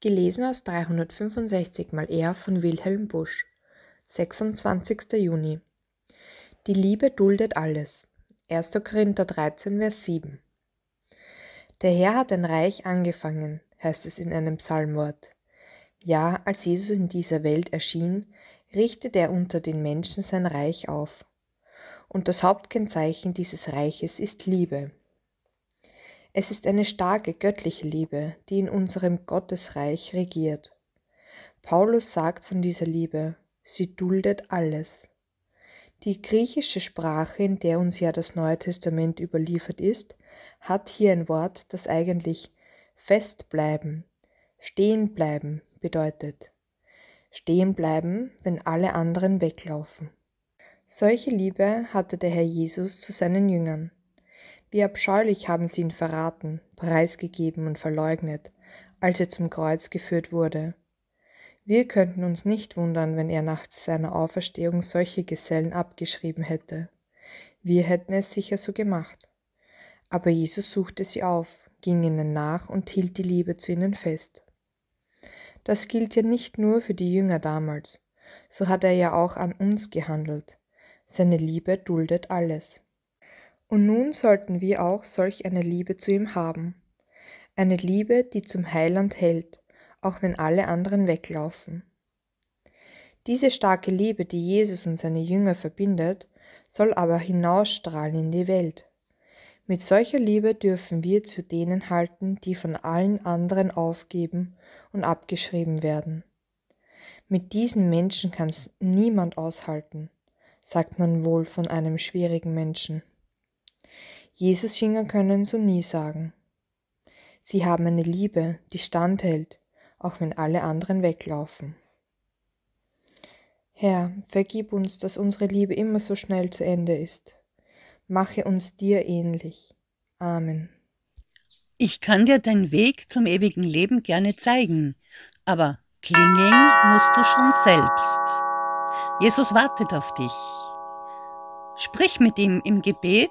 Gelesen aus 365 mal er von Wilhelm Busch. 26. Juni. Die Liebe duldet alles. 1. Korinther 13, Vers 7. Der Herr hat ein Reich angefangen, heißt es in einem Psalmwort. Ja, als Jesus in dieser Welt erschien, richtet er unter den Menschen sein Reich auf. Und das Hauptkennzeichen dieses Reiches ist Liebe. Es ist eine starke göttliche Liebe, die in unserem Gottesreich regiert. Paulus sagt von dieser Liebe, sie duldet alles. Die griechische Sprache, in der uns ja das Neue Testament überliefert ist, hat hier ein Wort, das eigentlich festbleiben, stehenbleiben bedeutet. Stehenbleiben, wenn alle anderen weglaufen. Solche Liebe hatte der Herr Jesus zu seinen Jüngern. Wie abscheulich haben sie ihn verraten, preisgegeben und verleugnet, als er zum Kreuz geführt wurde. Wir könnten uns nicht wundern, wenn er nach seiner Auferstehung solche Gesellen abgeschrieben hätte. Wir hätten es sicher so gemacht. Aber Jesus suchte sie auf, ging ihnen nach und hielt die Liebe zu ihnen fest. Das gilt ja nicht nur für die Jünger damals, so hat er ja auch an uns gehandelt. Seine Liebe duldet alles. Und nun sollten wir auch solch eine Liebe zu ihm haben. Eine Liebe, die zum Heiland hält, auch wenn alle anderen weglaufen. Diese starke Liebe, die Jesus und seine Jünger verbindet, soll aber hinausstrahlen in die Welt. Mit solcher Liebe dürfen wir zu denen halten, die von allen anderen aufgeben und abgeschrieben werden. Mit diesen Menschen kann niemand aushalten, sagt man wohl von einem schwierigen Menschen. Jesus-Jünger können so nie sagen. Sie haben eine Liebe, die standhält, auch wenn alle anderen weglaufen. Herr, vergib uns, dass unsere Liebe immer so schnell zu Ende ist. Mache uns dir ähnlich. Amen. Ich kann dir deinen Weg zum ewigen Leben gerne zeigen, aber klingeln musst du schon selbst. Jesus wartet auf dich. Sprich mit ihm im Gebet